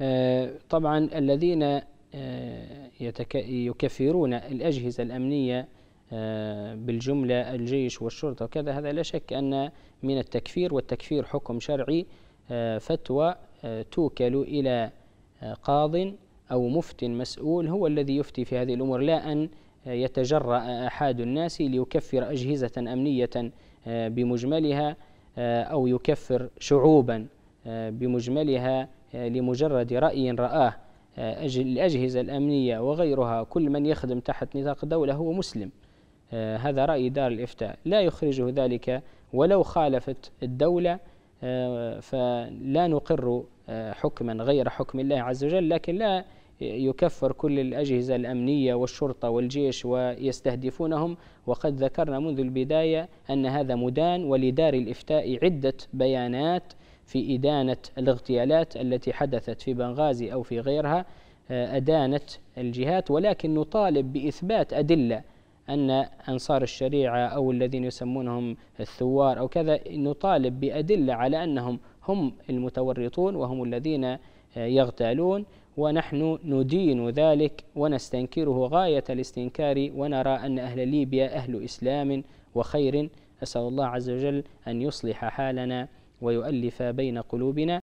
آه، طبعا الذين آه، يكفرون الأجهزة الأمنية آه، بالجملة الجيش والشرطة وكذا هذا لا شك أن من التكفير والتكفير حكم شرعي فتوى توكل إلى قاض أو مفت مسؤول هو الذي يفتي في هذه الأمور لا أن يتجرأ أحد الناس ليكفر أجهزة أمنية بمجملها أو يكفر شعوبا بمجملها آه، لمجرد رأي رآه الأجهزة آه، الأمنية وغيرها كل من يخدم تحت نطاق الدولة هو مسلم آه، هذا رأي دار الإفتاء لا يخرجه ذلك ولو خالفت الدولة فلا نقر حكما غير حكم الله عز وجل لكن لا يكفر كل الأجهزة الأمنية والشرطة والجيش ويستهدفونهم وقد ذكرنا منذ البداية أن هذا مدان ولدار الإفتاء عدة بيانات في إدانة الاغتيالات التي حدثت في بنغازي أو في غيرها آه، أدانت الجهات ولكن نطالب بإثبات أدلة أن أنصار الشريعة أو الذين يسمونهم الثوار أو كذا نطالب بأدلة على أنهم هم المتورطون وهم الذين آه، يغتالون ونحن ندين ذلك ونستنكره غاية الاستنكار ونرى أن أهل ليبيا أهل إسلام وخير أسأل الله عز وجل أن يصلح حالنا ويؤلف بين قلوبنا